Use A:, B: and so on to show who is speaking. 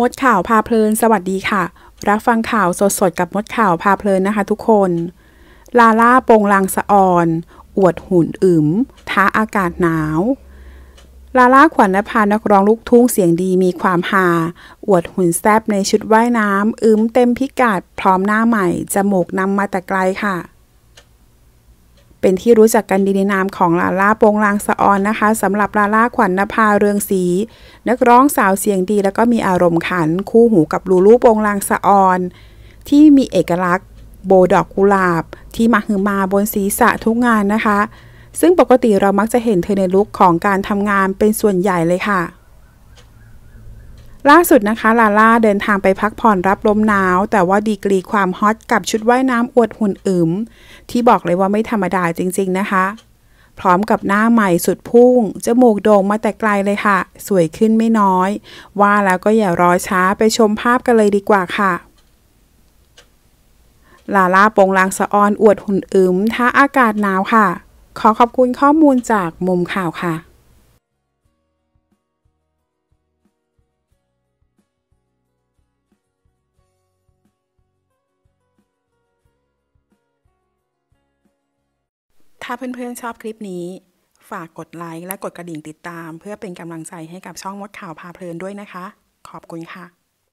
A: มดข่าวพาเพลินสวัสดีค่ะ รับฟังข่าวสดสดกับมดข่าว พาเพลิน นะคะ ทุกคน ลาล่าปงลางสะออน อวดหุ่นอึมท้าอากาศหนาว ลาล่า ขวัญนภานักร้องลูกทุ่ง เสียงดีมีความฮาอวดหุ่น แซบในชุดว่ายน้ำอึมเต็มพิกัด พร้อมหน้าใหม่ จมูกนำมาแต่ไกลค่ะเป็นที่รู้จักกันดีในนามของลาล่าโปงลางสะออนนะคะสำหรับลาล่าขวัญนภาเรืองสี นักร้องสาวเสียงดี แล้วก็มีอารมณ์ขัน คู่หูกับลูลูโปงลางสะออน ที่มีเอกลักษณ์โบดอกกุหลาบ ที่มาหือมาบนศีรษะทุกงานนะคะ ซึ่งปกติเรามักจะเห็นเธอในลุคของการทำงานเป็นส่วนใหญ่เลยค่ะล่าสุดนะคะ ลาล่าเดินทางไปพักผ่อนรับลมหนาว แต่ว่าดีกรีความฮอตกับชุดว่ายน้ำอวดหุ่นอึมที่บอกเลยว่าไม่ธรรมดาจริง ๆ นะคะ พร้อมกับหน้าใหม่สุดพุ่งจมูกโด่งมาแต่ไกลเลยค่ะ สวยขึ้นไม่น้อย ว่าแล้วก็อย่ารอช้าไปชมภาพกันเลยดีกว่าค่ะ ลาล่าปงลางสะออนอวดหุ่นอึมท่าอากาศหนาวค่ะ ขอขอบคุณข้อมูลจากมุมข่าวค่ะถ้าเพื่อนๆชอบคลิปนี้ ฝากกดไลค์และกดกระดิ่งติดตามเพื่อเป็นกำลังใจให้กับช่องมดข่าวพาเพลินด้วยนะคะ ขอบคุณค่ะ